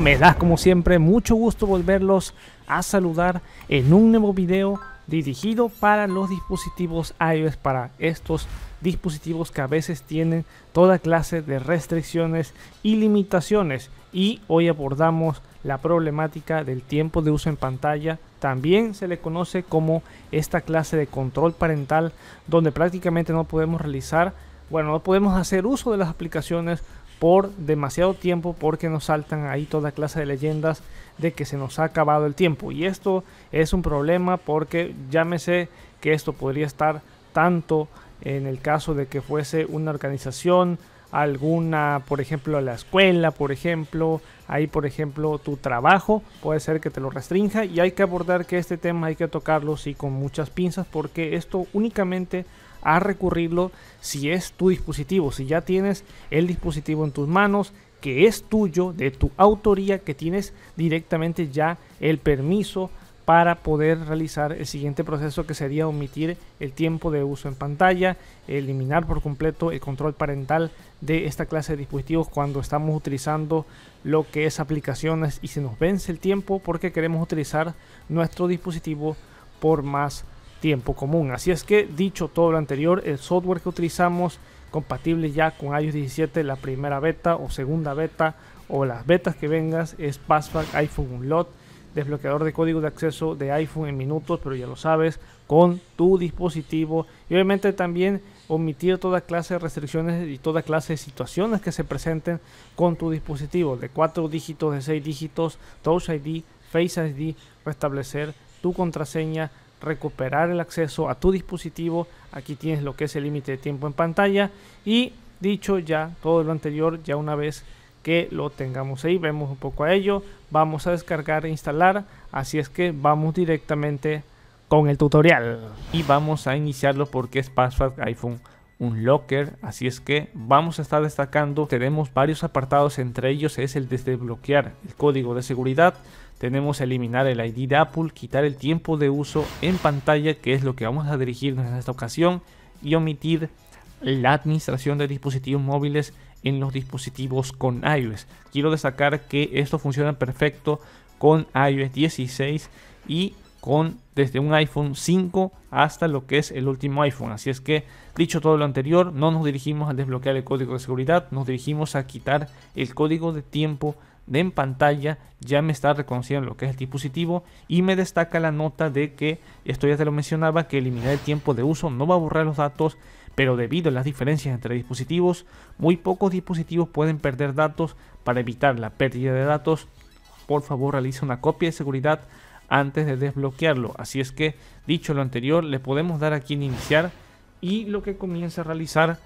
Me da como siempre mucho gusto volverlos a saludar en un nuevo video dirigido para los dispositivos iOS, para estos dispositivos que a veces tienen toda clase de restricciones y limitaciones. Y hoy abordamos la problemática del tiempo de uso en pantalla. También se le conoce como esta clase de control parental donde prácticamente no podemos realizar, bueno, no podemos hacer uso de las aplicaciones por demasiado tiempo porque nos saltan ahí toda clase de leyendas de que se nos ha acabado el tiempo. Y esto es un problema porque llámese que esto podría estar tanto en el caso de que fuese una organización, alguna, por ejemplo, la escuela, por ejemplo, ahí, por ejemplo, tu trabajo, puede ser que te lo restrinja y hay que abordar que este tema hay que tocarlo sí con muchas pinzas porque esto únicamente a recurrirlo si es tu dispositivo, si ya tienes el dispositivo en tus manos que es tuyo, de tu autoría, que tienes directamente ya el permiso para poder realizar el siguiente proceso que sería omitir el tiempo de uso en pantalla, eliminar por completo el control parental de esta clase de dispositivos cuando estamos utilizando lo que es aplicaciones y se nos vence el tiempo porque queremos utilizar nuestro dispositivo por más tiempo común. Así es que, dicho todo lo anterior, el software que utilizamos compatible ya con iOS 17, la primera beta o segunda beta o las betas que vengas es Passback iPhone Unlock, desbloqueador de código de acceso de iPhone en minutos, pero ya lo sabes, con tu dispositivo. Y obviamente también omitir toda clase de restricciones y toda clase de situaciones que se presenten con tu dispositivo, de 4 dígitos, de 6 dígitos, Touch ID, Face ID, restablecer tu contraseña, recuperar el acceso a tu dispositivo. Aquí tienes lo que es el límite de tiempo en pantalla y dicho ya todo lo anterior, ya una vez que lo tengamos ahí, vemos un poco a ello, vamos a descargar e instalar, así es que vamos directamente con el tutorial. Y vamos a iniciarlo porque es Password iPhone un locker, así es que vamos a estar destacando, tenemos varios apartados, entre ellos es el desbloquear el código de seguridad, tenemos eliminar el ID de Apple, quitar el tiempo de uso en pantalla, que es lo que vamos a dirigirnos en esta ocasión, y omitir la administración de dispositivos móviles en los dispositivos con iOS. Quiero destacar que esto funciona perfecto con iOS 16 y con desde un iPhone 5 hasta lo que es el último iPhone. Así es que, dicho todo lo anterior, no nos dirigimos a desbloquear el código de seguridad, nos dirigimos a quitar el código de tiempo en pantalla ya me está reconociendo lo que es el dispositivo y me destaca la nota de que, esto ya te lo mencionaba, que eliminar el tiempo de uso no va a borrar los datos, pero debido a las diferencias entre dispositivos, muy pocos dispositivos pueden perder datos. Para evitar la pérdida de datos, por favor realice una copia de seguridad antes de desbloquearlo. Así es que, dicho lo anterior, le podemos dar aquí en iniciar y lo que comienza a realizar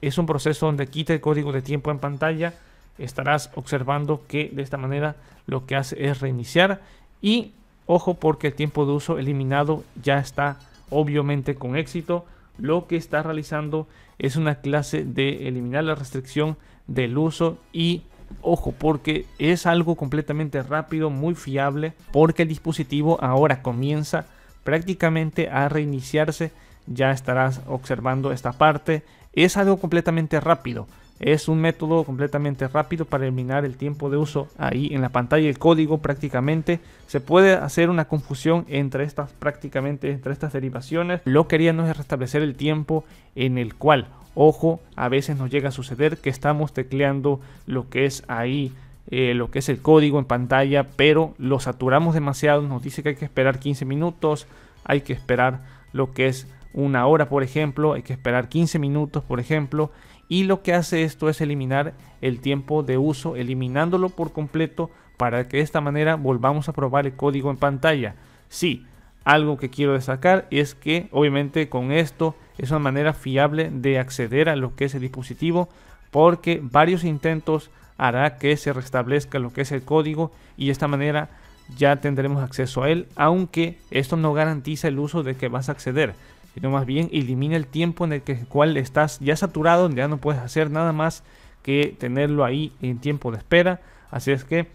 es un proceso donde quita el código de tiempo en pantalla estarás observando que de esta manera lo que hace es reiniciar y ojo porque el tiempo de uso eliminado ya está obviamente con éxito lo que está realizando es una clase de eliminar la restricción del uso y ojo porque es algo completamente rápido muy fiable porque el dispositivo ahora comienza prácticamente a reiniciarse ya estarás observando esta parte es algo completamente rápido es un método completamente rápido para eliminar el tiempo de uso ahí en la pantalla, el código prácticamente. Se puede hacer una confusión entre estas prácticamente, entre estas derivaciones. Lo que es restablecer el tiempo en el cual, ojo, a veces nos llega a suceder que estamos tecleando lo que es ahí eh, lo que es el código en pantalla, pero lo saturamos demasiado, nos dice que hay que esperar 15 minutos, hay que esperar lo que es una hora, por ejemplo, hay que esperar 15 minutos, por ejemplo, y lo que hace esto es eliminar el tiempo de uso, eliminándolo por completo para que de esta manera volvamos a probar el código en pantalla. Sí, algo que quiero destacar es que obviamente con esto es una manera fiable de acceder a lo que es el dispositivo porque varios intentos hará que se restablezca lo que es el código y de esta manera ya tendremos acceso a él, aunque esto no garantiza el uso de que vas a acceder, sino más bien elimina el tiempo en el que, cual estás ya saturado, ya no puedes hacer nada más que tenerlo ahí en tiempo de espera. Así es que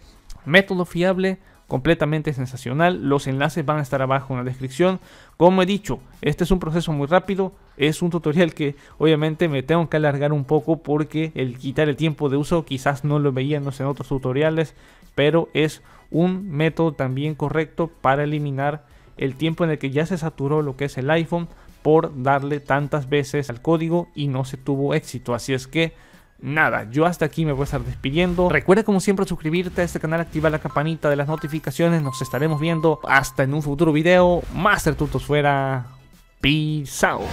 método fiable, completamente sensacional. Los enlaces van a estar abajo en la descripción. Como he dicho, este es un proceso muy rápido. Es un tutorial que obviamente me tengo que alargar un poco porque el quitar el tiempo de uso quizás no lo veíamos en otros tutoriales, pero es un método también correcto para eliminar el tiempo en el que ya se saturó lo que es el iPhone por darle tantas veces al código y no se tuvo éxito. Así es que Nada, yo hasta aquí me voy a estar despidiendo. Recuerda como siempre suscribirte a este canal, activar la campanita de las notificaciones. Nos estaremos viendo hasta en un futuro video. Master Tutos fuera. Peace out.